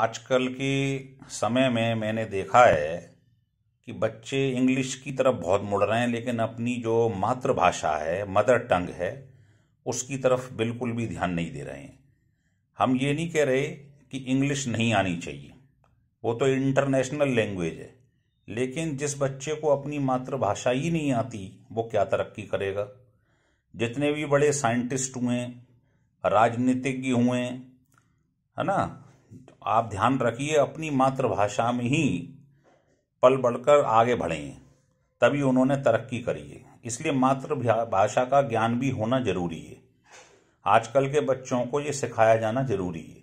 आजकल के समय में मैंने देखा है कि बच्चे इंग्लिश की तरफ बहुत मुड़ रहे हैं लेकिन अपनी जो मातृभाषा है मदर टंग है उसकी तरफ बिल्कुल भी ध्यान नहीं दे रहे हैं हम ये नहीं कह रहे कि इंग्लिश नहीं आनी चाहिए वो तो इंटरनेशनल लैंग्वेज है लेकिन जिस बच्चे को अपनी मातृभाषा ही नहीं आती वो क्या तरक्की करेगा जितने भी बड़े साइंटिस्ट हुए राजनीतिज्ञ हुए है ना आप ध्यान रखिए अपनी मातृभाषा में ही पल बढ़कर आगे बढ़ें तभी उन्होंने तरक्की करी है इसलिए मातृभाषा का ज्ञान भी होना जरूरी है आजकल के बच्चों को ये सिखाया जाना जरूरी है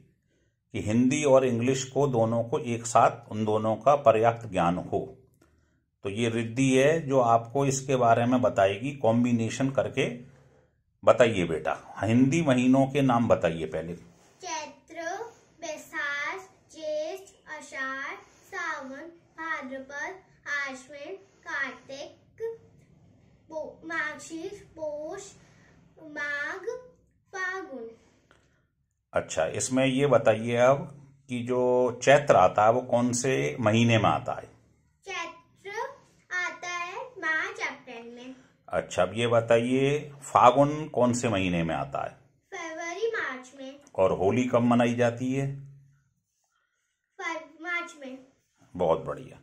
कि हिंदी और इंग्लिश को दोनों को एक साथ उन दोनों का पर्याप्त ज्ञान हो तो ये रिद्धि है जो आपको इसके बारे में बताएगी कॉम्बिनेशन करके बताइए बेटा हिंदी महीनों के नाम बताइए पहले पवन भाद्रपद आश्विन कार्तिक माघी पोष माघ फागुन अच्छा इसमें ये बताइए अब कि जो चैत्र आता है वो कौन से महीने में आता है चैत्र आता है मार्च अप्रैल में अच्छा अब ये बताइए फागुन कौन से महीने में आता है फरवरी मार्च में और होली कब मनाई जाती है बहुत बढ़िया